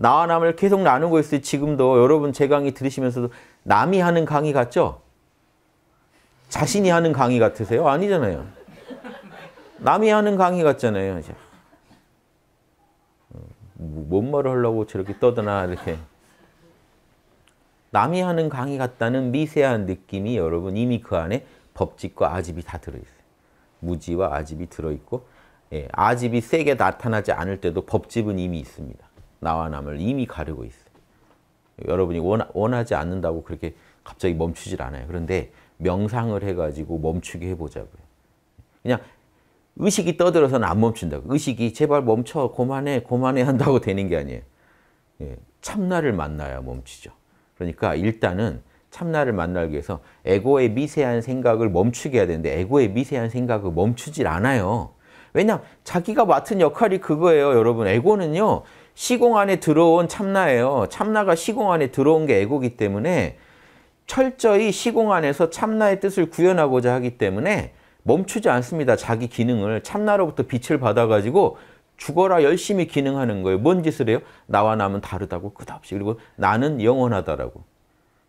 나와 남을 계속 나누고 있어요. 지금도 여러분 제 강의 들으시면서도 남이 하는 강의 같죠? 자신이 하는 강의 같으세요? 아니잖아요. 남이 하는 강의 같잖아요. 음, 뭔 말을 하려고 저렇게 떠드나 이렇게. 남이 하는 강의 같다는 미세한 느낌이 여러분 이미 그 안에 법칙과 아집이 다 들어있어요. 무지와 아집이 들어있고 예, 아집이 세게 나타나지 않을 때도 법집은 이미 있습니다. 나와 남을 이미 가르고 있어요. 여러분이 원하지 않는다고 그렇게 갑자기 멈추질 않아요. 그런데 명상을 해가지고 멈추게 해보자고요. 그냥 의식이 떠들어서는 안 멈춘다고. 의식이 제발 멈춰, 고만해, 고만해 한다고 되는 게 아니에요. 예, 참나를 만나야 멈추죠. 그러니까 일단은 참나를 만나기 위해서 에고의 미세한 생각을 멈추게 해야 되는데 에고의 미세한 생각을 멈추질 않아요. 왜냐? 자기가 맡은 역할이 그거예요, 여러분. 에고는요. 시공 안에 들어온 참나예요. 참나가 시공 안에 들어온 게 에고기 때문에 철저히 시공 안에서 참나의 뜻을 구현하고자 하기 때문에 멈추지 않습니다. 자기 기능을 참나로부터 빛을 받아가지고 죽어라 열심히 기능하는 거예요. 뭔 짓을 해요? 나와 남은 다르다고 끝없이 그리고 나는 영원하다라고.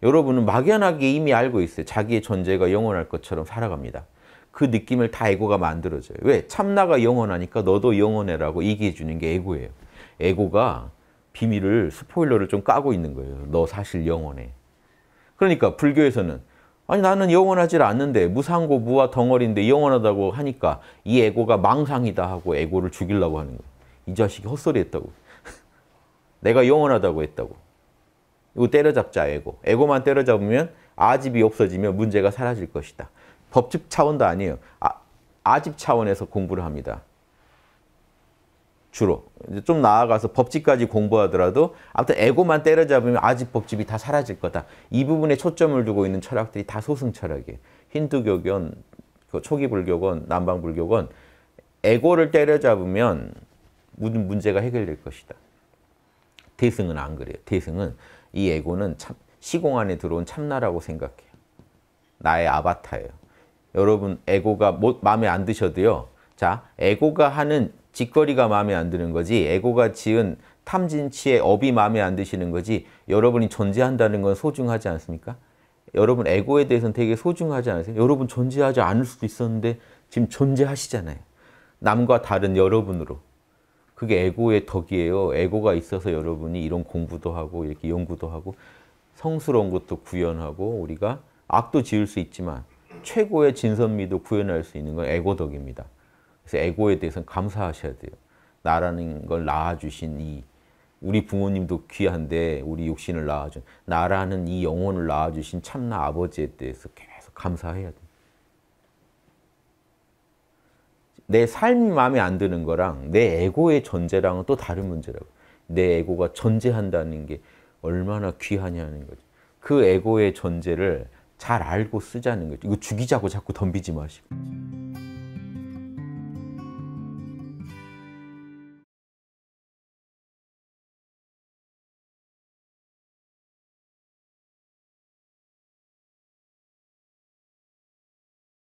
여러분은 막연하게 이미 알고 있어요. 자기의 존재가 영원할 것처럼 살아갑니다. 그 느낌을 다 에고가 만들어줘요. 왜? 참나가 영원하니까 너도 영원해라고 얘기해 주는 게 에고예요. 에고가 비밀을 스포일러를 좀 까고 있는 거예요. 너 사실 영원해. 그러니까 불교에서는 아니 나는 영원하지 않는데 무상고 무와 덩어리인데 영원하다고 하니까 이 에고가 망상이다 하고 에고를 죽이려고 하는 거예요. 이 자식이 헛소리 했다고. 내가 영원하다고 했다고. 이거 때려잡자 에고. 에고만 때려잡으면 아집이 없어지면 문제가 사라질 것이다. 법집 차원도 아니에요. 아, 아집 차원에서 공부를 합니다. 주로 좀 나아가서 법칙까지 공부하더라도 아무튼 에고만 때려잡으면 아직 법집이 다 사라질 거다. 이 부분에 초점을 두고 있는 철학들이 다 소승 철학이에요. 힌두교견 그 초기 불교건, 남방 불교건 에고를 때려잡으면 모든 문제가 해결될 것이다. 대승은 안 그래요. 대승은 이 에고는 참, 시공 안에 들어온 참나라고 생각해요. 나의 아바타예요. 여러분 에고가 뭐, 마음에 안 드셔도요. 자, 에고가 하는 짓거리가 마음에 안 드는 거지 에고가 지은 탐진치의 업이 마음에 안 드시는 거지 여러분이 존재한다는 건 소중하지 않습니까? 여러분 에고에 대해서는 되게 소중하지 않으세요? 여러분 존재하지 않을 수도 있었는데 지금 존재하시잖아요. 남과 다른 여러분으로. 그게 에고의 덕이에요. 에고가 있어서 여러분이 이런 공부도 하고 이렇게 연구도 하고 성스러운 것도 구현하고 우리가 악도 지을 수 있지만 최고의 진선미도 구현할 수 있는 건 에고 덕입니다. 그래서 에고에 대해서는 감사하셔야 돼요. 나라는 걸 낳아주신 이 우리 부모님도 귀한데 우리 육신을 낳아준 나라는 이 영혼을 낳아주신 참나 아버지에 대해서 계속 감사해야 돼요. 내 삶이 마음에 안 드는 거랑 내 에고의 존재랑은 또 다른 문제라고. 내 에고가 존재한다는 게 얼마나 귀하냐는 거죠. 그 에고의 존재를 잘 알고 쓰자는 거죠. 이거 죽이자고 자꾸 덤비지 마시고.